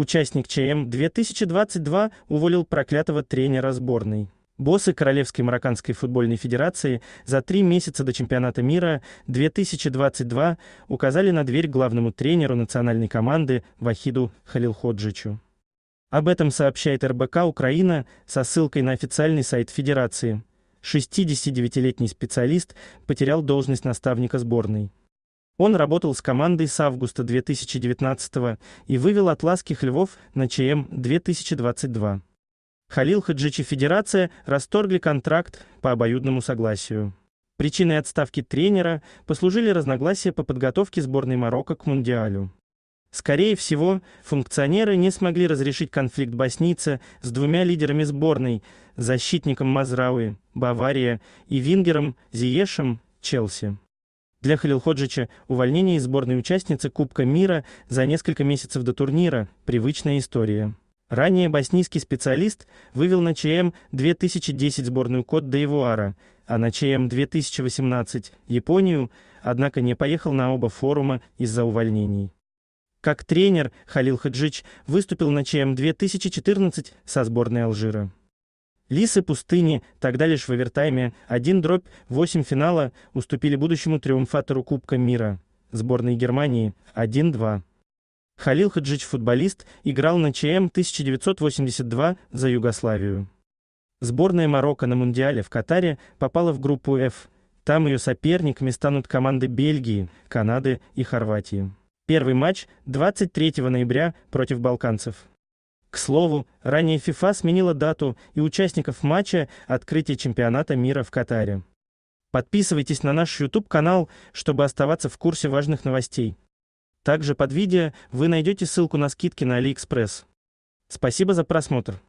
Участник ЧМ-2022 уволил проклятого тренера сборной. Боссы Королевской Марокканской футбольной федерации за три месяца до чемпионата мира 2022 указали на дверь главному тренеру национальной команды Вахиду Халилходжичу. Об этом сообщает РБК Украина со ссылкой на официальный сайт федерации. 69-летний специалист потерял должность наставника сборной. Он работал с командой с августа 2019 и вывел атласских львов на ЧМ 2022. Халил Хаджич и Федерация расторгли контракт по обоюдному согласию. Причиной отставки тренера послужили разногласия по подготовке сборной Марокко к Мундиалю. Скорее всего, функционеры не смогли разрешить конфликт боснийца с двумя лидерами сборной, защитником Мазрауи, Бавария, и вингером Зиешем, Челси. Для Халилходжича увольнение из сборной участницы Кубка мира за несколько месяцев до турнира – привычная история. Ранее боснийский специалист вывел на ЧМ 2010 сборную Кот де а на ЧМ 2018 – Японию, однако не поехал на оба форума из-за увольнений. Как тренер Халил Хаджич выступил на ЧМ 2014 со сборной Алжира. Лисы пустыни тогда лишь в овертайме 1 дробь 8 финала уступили будущему триумфатору Кубка мира сборной Германии 1-2. Халил Хаджич, футболист, играл на ЧМ 1982 за Югославию. Сборная Марокко на Мундиале в Катаре попала в группу F. Там ее соперниками станут команды Бельгии, Канады и Хорватии. Первый матч 23 ноября против балканцев. К слову, ранее ФИФА сменила дату и участников матча открытия чемпионата мира в Катаре. Подписывайтесь на наш YouTube-канал, чтобы оставаться в курсе важных новостей. Также под видео вы найдете ссылку на скидки на AliExpress. Спасибо за просмотр.